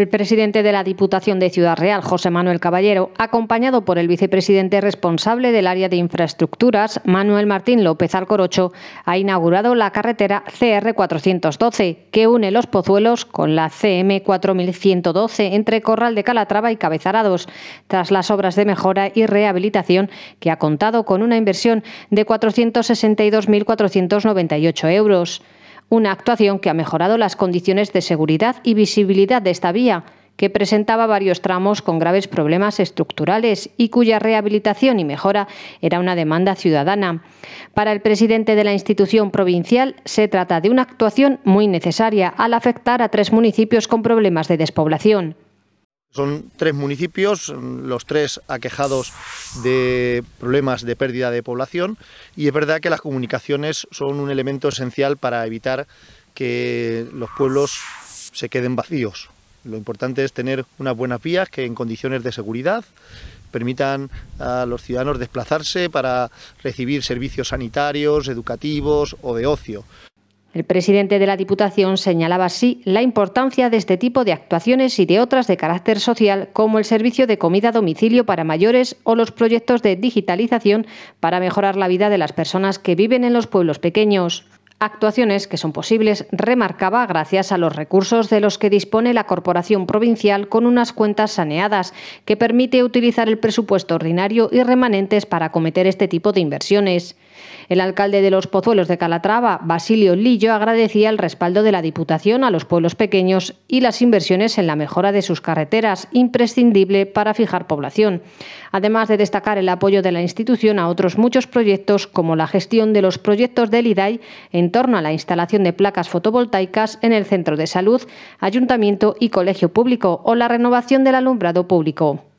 El presidente de la Diputación de Ciudad Real, José Manuel Caballero, acompañado por el vicepresidente responsable del área de infraestructuras, Manuel Martín López Alcorocho, ha inaugurado la carretera CR412, que une los Pozuelos con la CM4112 entre Corral de Calatrava y Cabezarados, tras las obras de mejora y rehabilitación que ha contado con una inversión de 462.498 euros una actuación que ha mejorado las condiciones de seguridad y visibilidad de esta vía, que presentaba varios tramos con graves problemas estructurales y cuya rehabilitación y mejora era una demanda ciudadana. Para el presidente de la institución provincial se trata de una actuación muy necesaria al afectar a tres municipios con problemas de despoblación. Son tres municipios, mm, los tres aquejados de problemas de pérdida de población y es verdad que las comunicaciones son un elemento esencial para evitar que los pueblos se queden vacíos. Lo importante es tener unas buenas vías que en condiciones de seguridad permitan a los ciudadanos desplazarse para recibir servicios sanitarios, educativos o de ocio. El presidente de la Diputación señalaba así la importancia de este tipo de actuaciones y de otras de carácter social, como el servicio de comida a domicilio para mayores o los proyectos de digitalización para mejorar la vida de las personas que viven en los pueblos pequeños. Actuaciones que son posibles, remarcaba, gracias a los recursos de los que dispone la Corporación Provincial con unas cuentas saneadas, que permite utilizar el presupuesto ordinario y remanentes para acometer este tipo de inversiones. El alcalde de los Pozuelos de Calatrava, Basilio Lillo, agradecía el respaldo de la Diputación a los pueblos pequeños y las inversiones en la mejora de sus carreteras, imprescindible para fijar población, además de destacar el apoyo de la institución a otros muchos proyectos como la gestión de los proyectos del IDAI en torno a la instalación de placas fotovoltaicas en el centro de salud, ayuntamiento y colegio público o la renovación del alumbrado público.